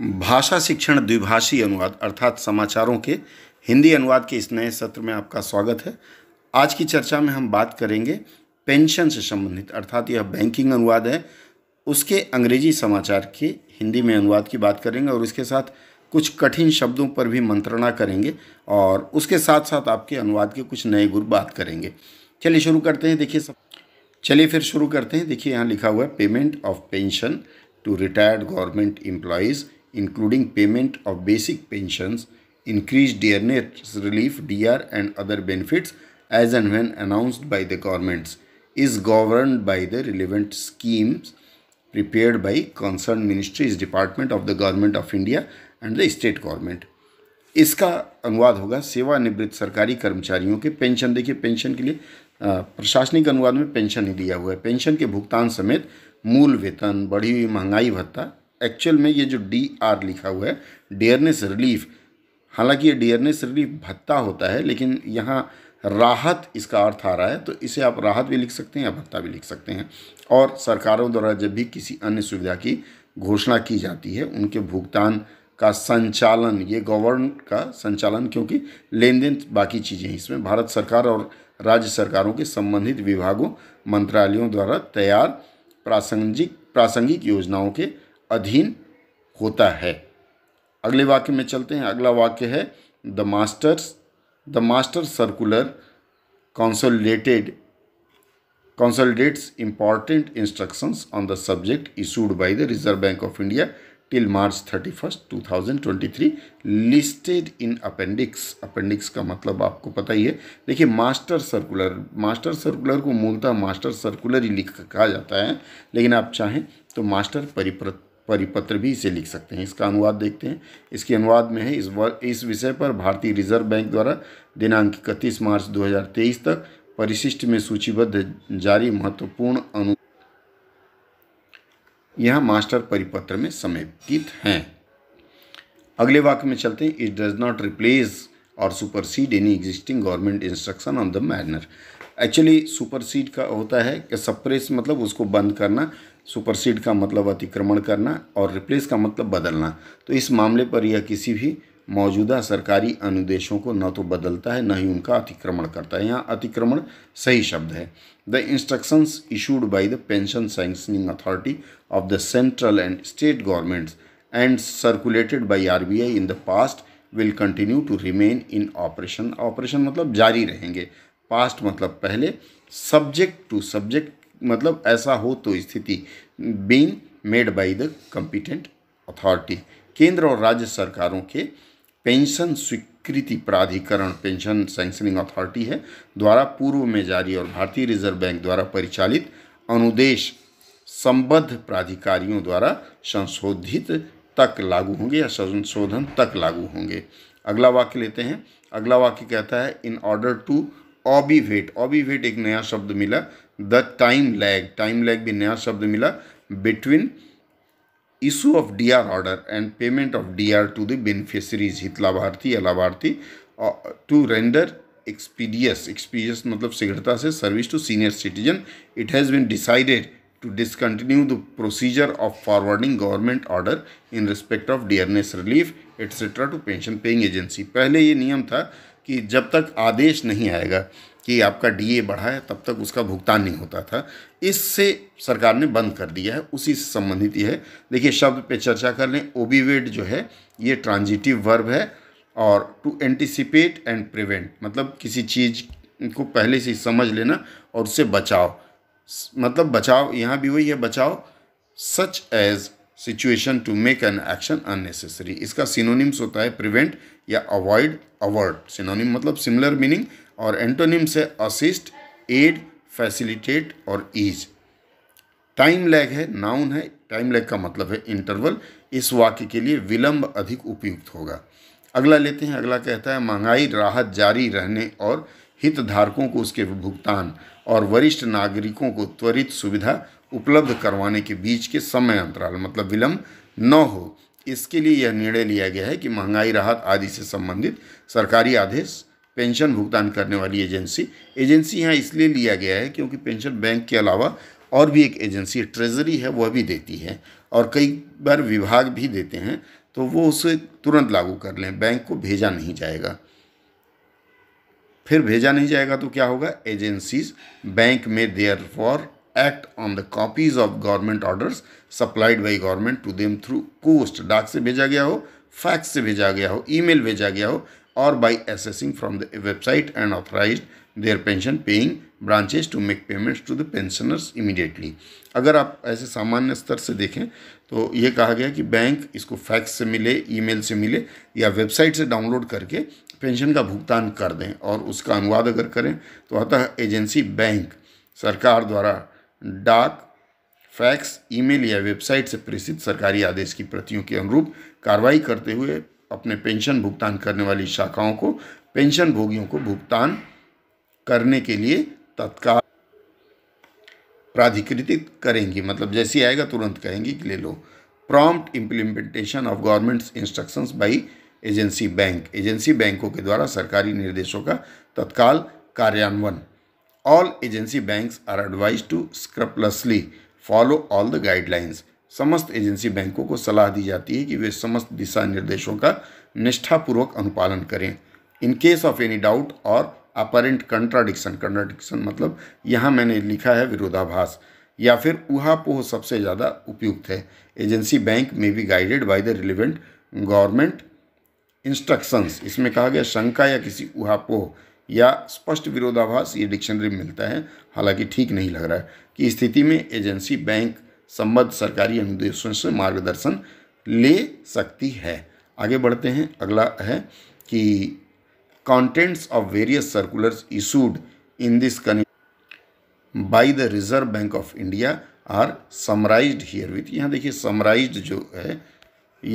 भाषा शिक्षण द्विभाषी अनुवाद अर्थात समाचारों के हिंदी अनुवाद के इस नए सत्र में आपका स्वागत है आज की चर्चा में हम बात करेंगे पेंशन से संबंधित अर्थात यह बैंकिंग अनुवाद है उसके अंग्रेजी समाचार के हिंदी में अनुवाद की बात करेंगे और उसके साथ कुछ कठिन शब्दों पर भी मंत्रणा करेंगे और उसके साथ साथ आपके अनुवाद के कुछ नए गुर बात करेंगे चलिए शुरू करते हैं देखिए सब चलिए फिर शुरू करते हैं देखिए यहाँ लिखा हुआ है payment of pension to retired government employees including payment of basic pensions, increased dearness relief (DR) and other benefits as and when announced by the governments is governed by the relevant schemes prepared by concerned ministries department of the government of India and the state government. इसका अनुवाद होगा सेवानिवृत्त सरकारी कर्मचारियों के pension देखिए pension के लिए प्रशासनिक अनुवाद में पेंशन ही दिया हुआ है पेंशन के भुगतान समेत मूल वेतन बढ़ी हुई महंगाई भत्ता एक्चुअल में ये जो डी आर लिखा हुआ है डेयरनेस रिलीफ हालांकि ये डेयरनेस रिलीफ भत्ता होता है लेकिन यहाँ राहत इसका अर्थ आ रहा है तो इसे आप राहत भी लिख सकते हैं या भत्ता भी लिख सकते हैं और सरकारों द्वारा जब भी किसी अन्य सुविधा की घोषणा की जाती है उनके भुगतान का संचालन ये गवर्न का संचालन क्योंकि लेन देन बाकी चीज़ें इसमें भारत सरकार और राज्य सरकारों के संबंधित विभागों मंत्रालयों द्वारा तैयार प्रासंगिक प्रासंगिक योजनाओं के अधीन होता है अगले वाक्य में चलते हैं अगला वाक्य है the masters the master circular consolidated consolidates important instructions on the subject issued by the Reserve Bank of India till March thirty first two thousand twenty three listed in appendix appendix का मतलब आपको पता ही है देखिए master circular master circular को मूलतः master circular ही लिख कहा जाता है लेकिन आप चाहें तो मास्टर परिप्र परिपत्र भी इसे लिख सकते हैं इसका अनुवाद देखते हैं इसके अनुवाद में है इस वर, इस विषय पर भारतीय रिजर्व बैंक द्वारा दिनांक इकतीस मार्च 2023 तक परिशिष्ट में सूचीबद्ध जारी महत्वपूर्ण अनु यह मास्टर परिपत्र में समेकित हैं अगले वाक्य में चलते हैं इट डज नॉट रिप्लेस और supersede any existing government instruction on the manner actually supersede का होता है कि सप्रेस मतलब उसको बंद करना सुपरसीड का मतलब अतिक्रमण करना और रिप्लेस का मतलब बदलना तो इस मामले पर यह किसी भी मौजूदा सरकारी अनुदेशों को न तो बदलता है न ही उनका अतिक्रमण करता है यहाँ अतिक्रमण सही शब्द है the instructions issued by the pension sanctioning authority of the central and state governments and circulated by RBI in the past will continue to remain in operation operation मतलब जारी रहेंगे पास्ट मतलब पहले सब्जेक्ट टू सब्जेक्ट मतलब ऐसा हो तो स्थिति being made by the competent authority केंद्र और राज्य सरकारों के पेंशन स्वीकृति प्राधिकरण पेंशन सैंक्शनिंग अथॉरिटी है द्वारा पूर्व में जारी और भारतीय रिजर्व बैंक द्वारा परिचालित अनुदेश संबद्ध प्राधिकारियों द्वारा संशोधित तक लागू होंगे या संशोधन तक लागू होंगे अगला वाक्य लेते हैं अगला वाक्य कहता है इन ऑर्डर टू ऑबीवेट ऑबीवेट एक नया शब्द मिला the time lag time lag भी नया शब्द मिला between issue of D R order and payment of D R to the beneficiaries हित लाभार्थी या लाभार्थी टू रेंडर एक्सपीडियस एक्सपीरियस मतलब शीघ्रता से service to senior citizen it has been decided to discontinue the procedure of forwarding government order in respect of dearness relief etcetera to pension paying agency पहले ये नियम था कि जब तक आदेश नहीं आएगा कि आपका डीए बढ़ा है तब तक उसका भुगतान नहीं होता था इससे सरकार ने बंद कर दिया है उसी से संबंधित यह है देखिए शब्द पे चर्चा कर लें ओबीवेड जो है ये ट्रांजिटिव वर्ब है और टू एंटिसिपेट एंड प्रिवेंट मतलब किसी चीज़ को पहले से समझ लेना और उससे बचाव मतलब बचाव यहाँ भी वही है बचाव such as situation to make an action unnecessary इसका सिनोनिम्स होता है प्रिवेंट या अवॉइड अवर्ड सिनोनिम मतलब सिमिलर मीनिंग और एंटोनिम्स है असिस्ट एड फैसिलिटेट और ईज टाइम लैग है नाउन है टाइम लैग का मतलब है इंटरवल इस वाक्य के लिए विलंब अधिक उपयुक्त होगा अगला लेते हैं अगला कहता है महंगाई राहत जारी रहने और हितधारकों को उसके भुगतान और वरिष्ठ नागरिकों को त्वरित सुविधा उपलब्ध करवाने के बीच के समय अंतराल मतलब विलंब न हो इसके लिए यह निर्णय लिया गया है कि महंगाई राहत आदि से संबंधित सरकारी आदेश पेंशन भुगतान करने वाली एजेंसी एजेंसी यहाँ इसलिए लिया गया है क्योंकि पेंशन बैंक के अलावा और भी एक एजेंसी ट्रेजरी है वह भी देती है और कई बार विभाग भी देते हैं तो वो उसे तुरंत लागू कर लें बैंक को भेजा नहीं जाएगा फिर भेजा नहीं जाएगा तो क्या होगा एजेंसीज बैंक में therefore act on the copies of government orders supplied by government to them through post डाक से भेजा गया हो फैक्स से भेजा गया हो ईमेल भेजा गया हो or by accessing from the website and authorized their pension paying branches to make payments to the pensioners immediately. अगर आप ऐसे सामान्य स्तर से देखें तो ये कहा गया कि बैंक इसको फैक्स से मिले ईमेल से मिले या वेबसाइट से डाउनलोड करके पेंशन का भुगतान कर दें और उसका अनुवाद अगर करें तो अतः एजेंसी बैंक सरकार द्वारा डाक फैक्स ईमेल या वेबसाइट से प्रेषित सरकारी आदेश की प्रतियों के अनुरूप कार्रवाई करते हुए अपने पेंशन भुगतान करने वाली शाखाओं को पेंशन भोगियों को भुगतान करने के लिए तत्काल प्राधिकृत करेंगी मतलब जैसे आएगा तुरंत कहेंगी कि ले लो prompt implementation of governments instructions by agency bank agency बैंकों के द्वारा सरकारी निर्देशों का तत्काल कार्यान्वयन all agency banks are advised to scrupulously follow all the guidelines समस्त एजेंसी बैंकों को सलाह दी जाती है कि वे समस्त दिशा निर्देशों का निष्ठापूर्वक अनुपालन करें in case of any doubt और अपरेंट कंट्राडिक्शन कंट्राडिक्शन मतलब यहाँ मैंने लिखा है विरोधाभास या फिर उहापोह सबसे ज़्यादा उपयुक्त है एजेंसी बैंक में be guided by the relevant government instructions इसमें कहा गया शंका या किसी उहापोह या स्पष्ट विरोधाभास ये डिक्शनरी में मिलता है हालांकि ठीक नहीं लग रहा है कि स्थिति में एजेंसी बैंक संबद्ध सरकारी अनुदेशों से मार्गदर्शन ले सकती है आगे बढ़ते हैं अगला है कि contents of various circulars issued in this this by the Reserve Bank of India are summarise herewith यहाँ देखिए समराइज जो है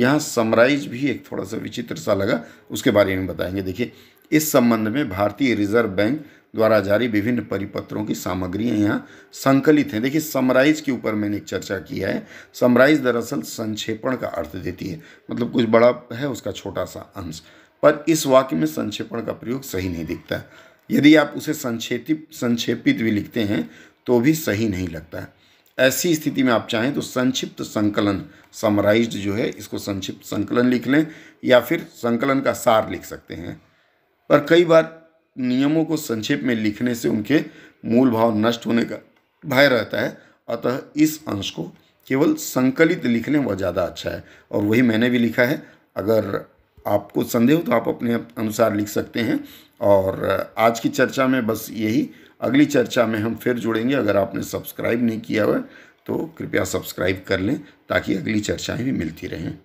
यहाँ समराइज भी एक थोड़ा सा विचित्र सा लगा उसके बारे में बताएंगे देखिए इस संबंध में भारतीय रिजर्व बैंक द्वारा जारी विभिन्न परिपत्रों की सामग्रियाँ यहाँ संकलित हैं देखिए समराइज के ऊपर मैंने एक चर्चा की है समराइज दरअसल संक्षेपण का अर्थ देती है मतलब कुछ बड़ा है उसका छोटा सा अंश पर इस वाक्य में संक्षेपण का प्रयोग सही नहीं दिखता यदि आप उसे संक्षेपित संक्षेपित भी लिखते हैं तो भी सही नहीं लगता है ऐसी स्थिति में आप चाहें तो संक्षिप्त संकलन समराइज जो है इसको संक्षिप्त संकलन लिख लें या फिर संकलन का सार लिख सकते हैं पर कई बार नियमों को संक्षेप में लिखने से उनके मूल भाव नष्ट होने का भय रहता है अतः इस अंश को केवल संकलित लिखने वह ज़्यादा अच्छा है और वही मैंने भी लिखा है अगर आपको संदेह हो तो आप अपने अनुसार लिख सकते हैं और आज की चर्चा में बस यही अगली चर्चा में हम फिर जुड़ेंगे अगर आपने सब्सक्राइब नहीं किया हुआ तो कृपया सब्सक्राइब कर लें ताकि अगली चर्चाएँ भी मिलती रहें